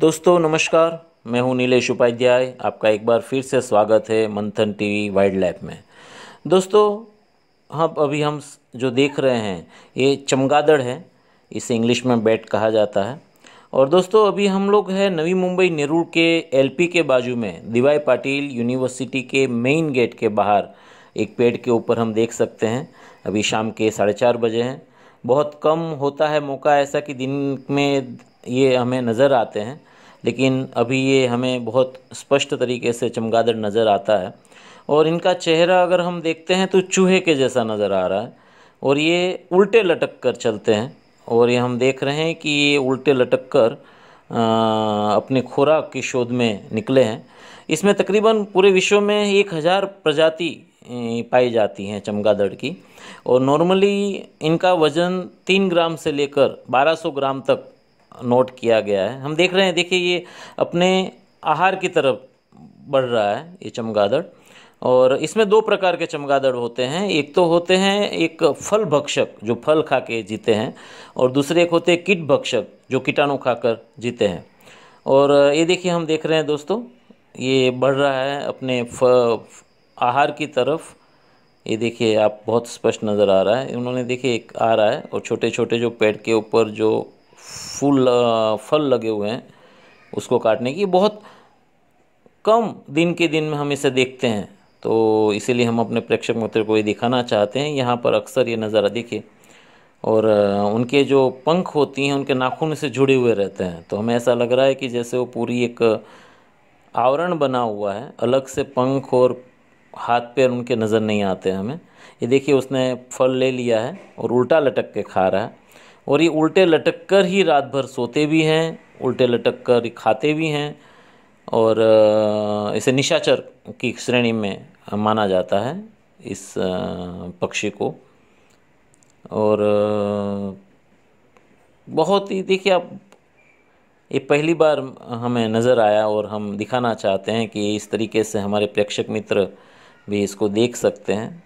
दोस्तों नमस्कार मैं हूं नीलेश उपाध्याय आपका एक बार फिर से स्वागत है मंथन टीवी वाइल्ड लाइफ में दोस्तों हम अभी हम जो देख रहे हैं ये चमगादड़ है इसे इंग्लिश में बैट कहा जाता है और दोस्तों अभी हम लोग हैं नवी मुंबई नेरूर के एलपी के बाजू में दिवाई पाटिल यूनिवर्सिटी के मेन गेट के बाहर एक पेड़ के ऊपर हम देख सकते हैं अभी शाम के साढ़े चार बजे हैं बहुत कम होता है मौका ऐसा कि दिन में ये हमें नज़र आते हैं लेकिन अभी ये हमें बहुत स्पष्ट तरीके से चमगादड़ नज़र आता है और इनका चेहरा अगर हम देखते हैं तो चूहे के जैसा नज़र आ रहा है और ये उल्टे लटक कर चलते हैं और ये हम देख रहे हैं कि ये उल्टे लटक कर अपने खुराक की शोध में निकले हैं इसमें तकरीबन पूरे विश्व में एक हज़ार प्रजाति अं, पाई जाती हैं चमगादड़ की और नॉर्मली इनका वज़न तीन ग्राम से लेकर 1200 ग्राम तक नोट किया गया है हम देख रहे हैं देखिए ये अपने आहार की तरफ बढ़ रहा है ये चमगादड़ और इसमें दो प्रकार के चमगादड़ होते हैं एक तो होते हैं एक फल भक्षक जो फल खा के जीते हैं और दूसरे एक होते हैं कीट भक्षक जो कीटाणु खाकर जीते हैं और ये देखिए हम देख रहे हैं दोस्तों ये बढ़ रहा है अपने फ आहार की तरफ ये देखिए आप बहुत स्पष्ट नज़र आ रहा है उन्होंने देखिए एक आ रहा है और छोटे छोटे जो पेड़ के ऊपर जो फूल फल लगे हुए हैं उसको काटने की बहुत कम दिन के दिन में हम इसे देखते हैं तो इसीलिए हम अपने प्रेक्षक मित्र को ये दिखाना चाहते हैं यहाँ पर अक्सर ये नज़ारा देखिए और उनके जो पंख होती हैं उनके नाखून से जुड़े हुए रहते हैं तो हमें ऐसा लग रहा है कि जैसे वो पूरी एक आवरण बना हुआ है अलग से पंख और हाथ पैर उनके नज़र नहीं आते हमें ये देखिए उसने फल ले लिया है और उल्टा लटक के खा रहा है और ये उल्टे लटक कर ही रात भर सोते भी हैं उल्टे लटक कर खाते भी हैं और इसे निशाचर की श्रेणी में माना जाता है इस पक्षी को और बहुत ही देखिए आप ये पहली बार हमें नज़र आया और हम दिखाना चाहते हैं कि इस तरीके से हमारे प्रेक्षक मित्र भी इसको देख सकते हैं